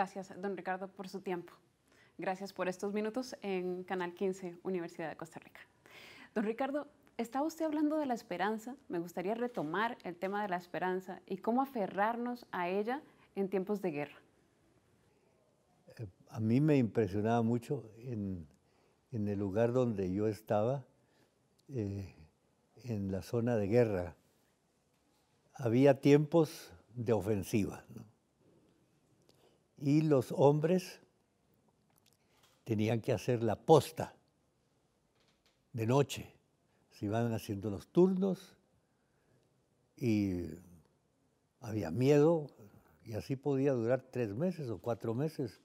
Gracias, don Ricardo, por su tiempo. Gracias por estos minutos en Canal 15, Universidad de Costa Rica. Don Ricardo, estaba usted hablando de la esperanza. Me gustaría retomar el tema de la esperanza y cómo aferrarnos a ella en tiempos de guerra. Eh, a mí me impresionaba mucho en, el lugar donde yo estaba, eh, en la zona de guerra. Había tiempos de ofensiva. ¿no? y los hombres tenían que hacer la posta de noche. Se iban haciendo los turnos y había miedo y así podía durar tres meses o cuatro meses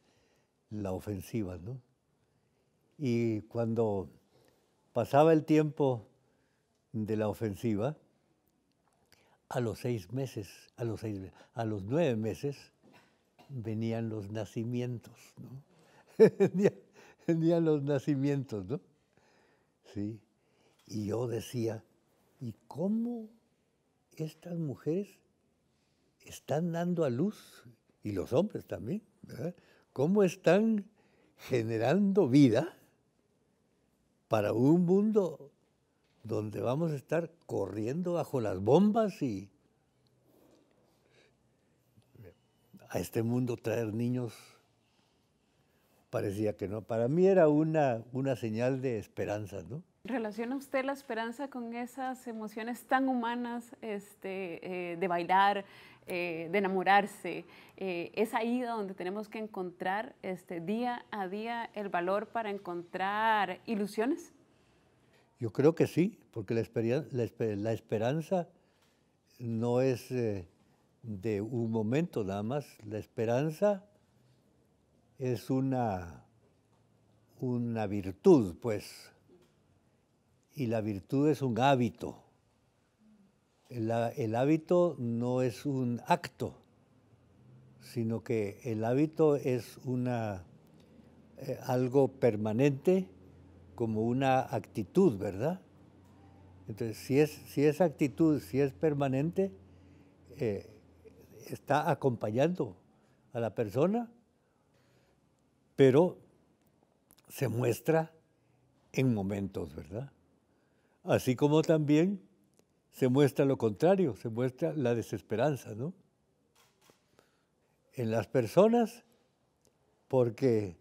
la ofensiva. ¿no? Y cuando pasaba el tiempo de la ofensiva, a los seis meses, a los, a los nueve meses, venían los nacimientos, ¿no? venían los nacimientos, ¿no? Sí. Y yo decía, ¿y cómo estas mujeres están dando a luz? Y los hombres también, ¿verdad? ¿Cómo están generando vida para un mundo donde vamos a estar corriendo bajo las bombas y, a este mundo traer niños parecía que no. Para mí era una, una señal de esperanza, ¿no? ¿Relaciona usted la esperanza con esas emociones tan humanas este, eh, de bailar, eh, de enamorarse? Eh, esa ida donde tenemos que encontrar este, día a día el valor para encontrar ilusiones? Yo creo que sí, porque la esperanza no es eh, de un momento nada más. La esperanza es una, una virtud, pues, y la virtud es un hábito. El, hábito no es un acto, sino que el hábito es una, eh, algo permanente como una actitud, ¿verdad? Entonces, si, es, si actitud, si es permanente, eh, está acompañando a la persona, pero se muestra en momentos, ¿verdad? Así como también se muestra lo contrario, se muestra la desesperanza, ¿no? En las personas, porque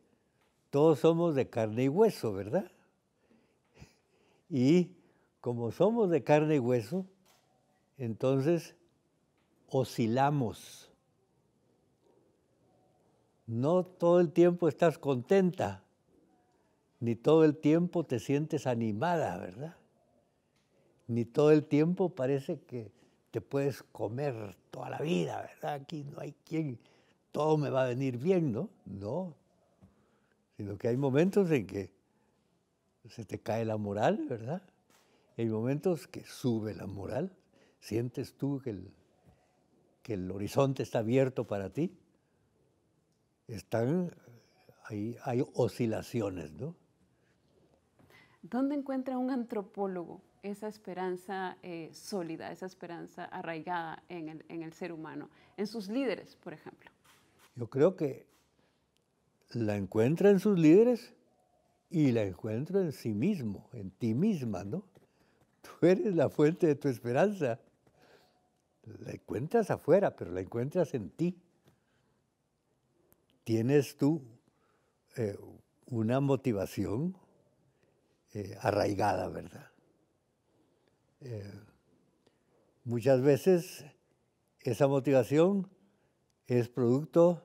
todos somos de carne y hueso, ¿verdad? Y como somos de carne y hueso, entonces oscilamos. No todo el tiempo estás contenta, ni todo el tiempo te sientes animada, ¿verdad? Ni todo el tiempo parece que te puedes comer toda la vida, ¿verdad? Aquí no hay quien, todo me va a venir bien, ¿no? No, sino que hay momentos en que se te cae la moral, ¿verdad? Hay momentos que sube la moral, sientes tú que el, que el horizonte está abierto para ti, están, hay, hay oscilaciones, ¿no? ¿Dónde encuentra un antropólogo esa esperanza eh, sólida, esa esperanza arraigada en el, ser humano, en sus líderes, por ejemplo? Yo creo que la encuentra en sus líderes y la encuentra en sí mismo, en ti misma, ¿no? Tú eres la fuente de tu esperanza. La encuentras afuera, pero la encuentras en ti. Tienes tú eh, una motivación eh, arraigada, ¿verdad? Eh, muchas veces esa motivación es producto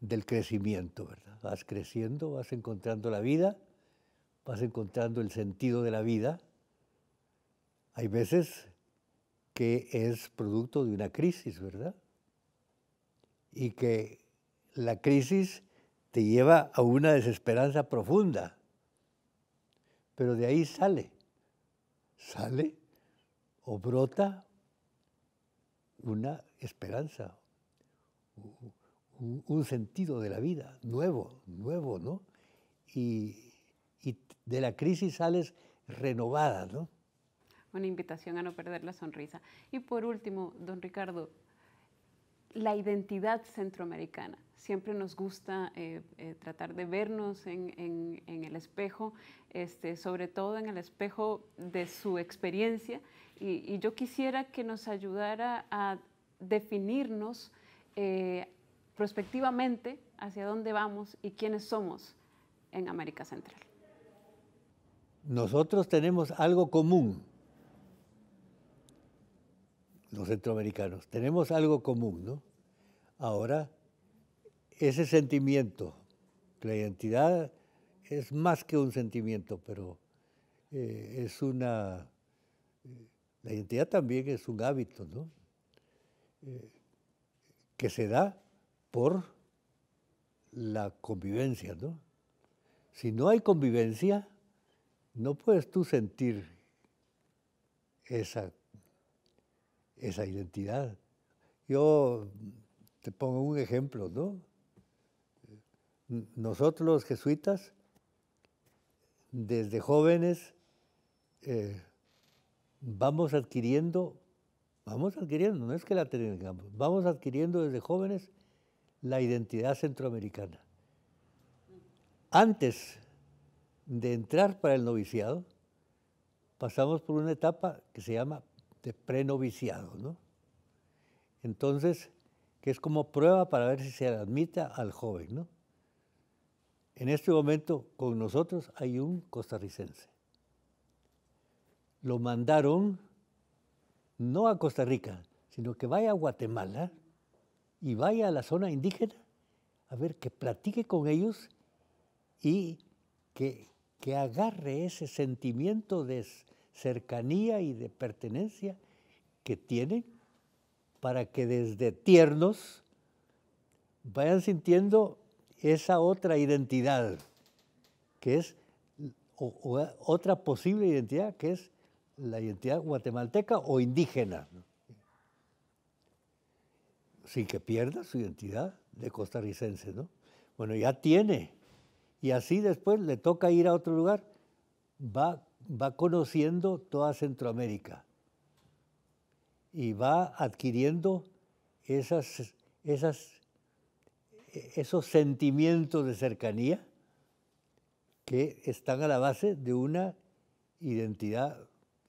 del crecimiento, ¿verdad? Vas creciendo, vas encontrando la vida, vas encontrando el sentido de la vida. Hay veces que es producto de una crisis, ¿verdad? Y que la crisis te lleva a una desesperanza profunda, pero de ahí sale, sale o brota una esperanza, un, sentido de la vida nuevo, nuevo, ¿no? Y, y de la crisis sales renovada, ¿no? una invitación a no perder la sonrisa. Y por último, don Ricardo, la identidad centroamericana. Siempre nos gusta eh, eh, tratar de vernos en, el espejo, este, sobre todo en el espejo de su experiencia. Y, yo quisiera que nos ayudara a definirnos eh, prospectivamente hacia dónde vamos y quiénes somos en América Central. Nosotros tenemos algo común los centroamericanos. Tenemos algo común, ¿no? Ahora, ese sentimiento, la identidad es más que un sentimiento, pero eh, es una... la identidad también es un hábito, ¿no? Eh, que se da por la convivencia, ¿no? Si no hay convivencia, no puedes tú sentir esa esa identidad. Yo te pongo un ejemplo, ¿no? Nosotros los jesuitas, desde jóvenes, eh, vamos adquiriendo, vamos adquiriendo, no es que la tengamos, vamos adquiriendo desde jóvenes la identidad centroamericana. Antes de entrar para el noviciado, pasamos por una etapa que se llama de este, prenoviciado, ¿no? Entonces, que es como prueba para ver si se admita al joven, ¿no? En este momento con nosotros hay un costarricense. Lo mandaron no a Costa Rica, sino que vaya a Guatemala y vaya a la zona indígena a ver que platique con ellos y que, que agarre ese sentimiento de, cercanía y de pertenencia que tienen para que desde tiernos vayan sintiendo esa otra identidad, que es otra posible identidad, que es la identidad guatemalteca o indígena, sin que pierda su identidad de costarricense, ¿no? Bueno, ya tiene, y así después le toca ir a otro lugar, va va conociendo toda Centroamérica y va adquiriendo esos sentimientos de cercanía que están a la base de una identidad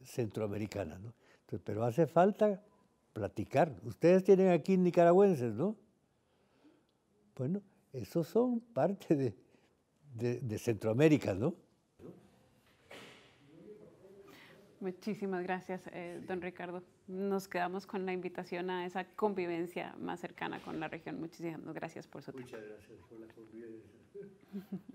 centroamericana. pero hace falta platicar. Ustedes tienen aquí nicaragüenses, ¿no? Bueno, esos son parte de Centroamérica, ¿no? Muchísimas gracias, eh, don Ricardo. Nos quedamos con la invitación a esa convivencia más cercana con la región. Muchísimas gracias por su Muchas Muchas gracias por la convivencia.